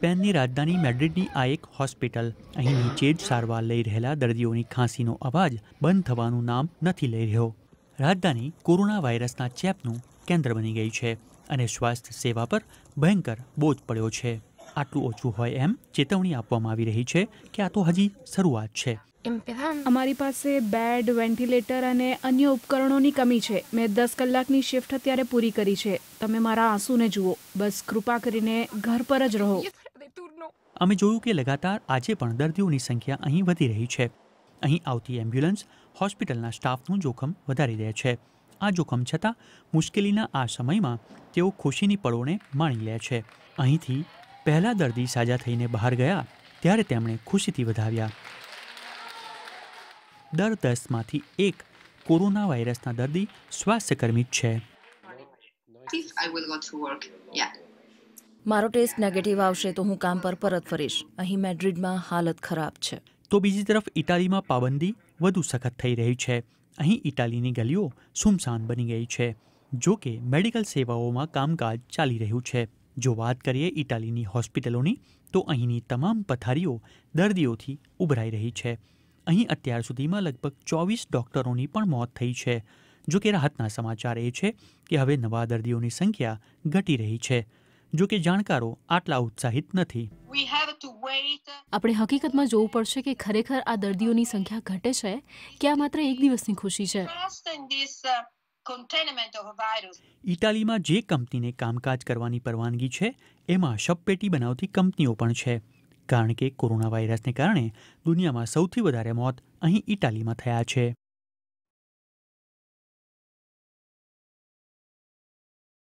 સ્પેનની રાજધાની મેડ્રિડની આ એક હોસ્પિટલ અહીં નીચે જ સારવાર લઈ રહેલા દર્દીઓની ખાંસીનો અવાજ બંધ થવાનું નામ નથી લઈ રહ્યો રાજધાની કોરોના વાયરસના ચેપનું કેન્દ્ર બની ગયું છે અને સ્વાસ્થ્ય સેવા પર ભયંકર બોજ પડ્યો છે આટલું ઓછું હોય એમ ચેતવણી આપવામાં આવી રહી છે કે આ તો હજી શરૂઆત છે અમારી પાસે બેડ વેન્ટિલેટર અને અન્ય ઉપકરણોની કમી છે મેં દસ કલાકની શિફ્ટ અત્યારે પૂરી કરી છે તમે મારા આંસુને જુઓ બસ કૃપા કરીને ઘર પર જ રહો અમે જોયું કે લગાતાર આજે પણ દર્દીઓની સંખ્યા અહીં વધી રહી છે અહીં આવતી એમ્બ્યુલન્સ હોસ્પિટલના સ્ટાફનું જોખમ વધારી દે છે આ જોખમ છતાં મુશ્કેલીના આ સમયમાં તેઓ ખુશીની પળોને માણી લે છે અહીંથી પહેલા દર્દી સાજા થઈને બહાર ગયા ત્યારે તેમણે ખુશીથી વધાવ્યા દર દસમાંથી એક કોરોના વાયરસના દર્દી સ્વાસ્થ્યકર્મી છે મારો ટેસ્ટ નેગેટિવ આવશે તો હું કામ પર પરત ફરીશ અહીં મેડ્રિડમાં હાલત ખરાબ છે તો બીજી તરફ ઇટાલીમાં પાબંદી વધુ સખત થઈ રહી છે અહીં ઇટાલીની ગલીઓ સુમસાન બની ગઈ છે જો કે મેડિકલ સેવાઓમાં કામકાજ ચાલી રહ્યું છે જો વાત કરીએ ઇટાલીની હોસ્પિટલોની તો અહીંની તમામ પથારીઓ દર્દીઓથી ઉભરાઈ રહી છે અહીં અત્યાર સુધીમાં લગભગ ચોવીસ ડોક્ટરોની પણ મોત થઈ છે જો કે રાહતના સમાચાર એ છે કે હવે નવા દર્દીઓની સંખ્યા ઘટી રહી છે જો કે જાણકારો આટલા ઉત્સાહિત નથી આપણે હકીકતમાં જોવું પડશે કે ખરેખર આ દર્દીઓની સંખ્યા ઘટે છે કે આ માત્ર એક દિવસની ખુશી છે uh, ઇટાલીમાં જે કંપનીને કામકાજ કરવાની પરવાનગી છે એમાં શપપેટી બનાવતી કંપનીઓ પણ છે કારણ કે કોરોના વાયરસને કારણે દુનિયામાં સૌથી વધારે મોત અહીં ઇટાલીમાં થયા છે